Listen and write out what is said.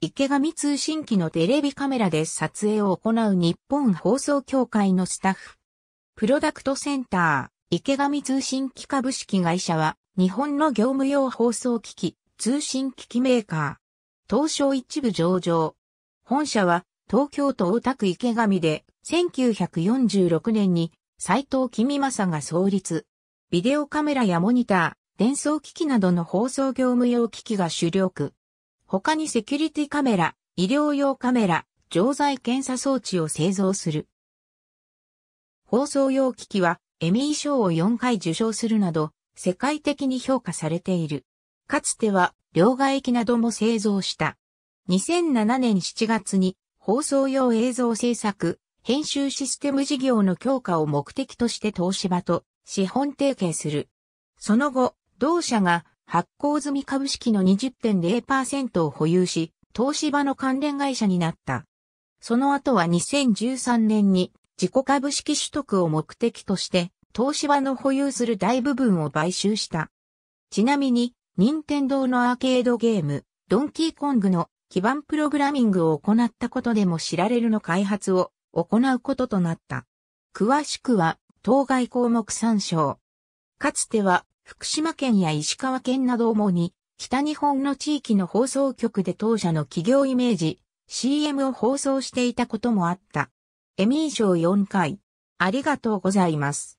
池上通信機のテレビカメラで撮影を行う日本放送協会のスタッフ。プロダクトセンター、池上通信機株式会社は、日本の業務用放送機器、通信機器メーカー。東証一部上場。本社は、東京都大田区池上で、1946年に、斎藤君正が創立。ビデオカメラやモニター、伝送機器などの放送業務用機器が主力。他にセキュリティカメラ、医療用カメラ、錠剤検査装置を製造する。放送用機器はエミー賞を4回受賞するなど、世界的に評価されている。かつては、両替機なども製造した。2007年7月に、放送用映像制作、編集システム事業の強化を目的として東芝と資本提携する。その後、同社が発行済み株式の20.0%を保有し、東芝の関連会社になった。その後は2013年に自己株式取得を目的として、東芝の保有する大部分を買収した。ちなみに、任天堂のアーケードゲーム、ドンキーコングの基盤プログラミングを行ったことでも知られるの開発を行うこととなった。詳しくは、当該項目参照。かつては福島県や石川県など主に、北日本の地域の放送局で当社の企業イメージ、CM を放送していたこともあった。エミー賞4回。ありがとうございます。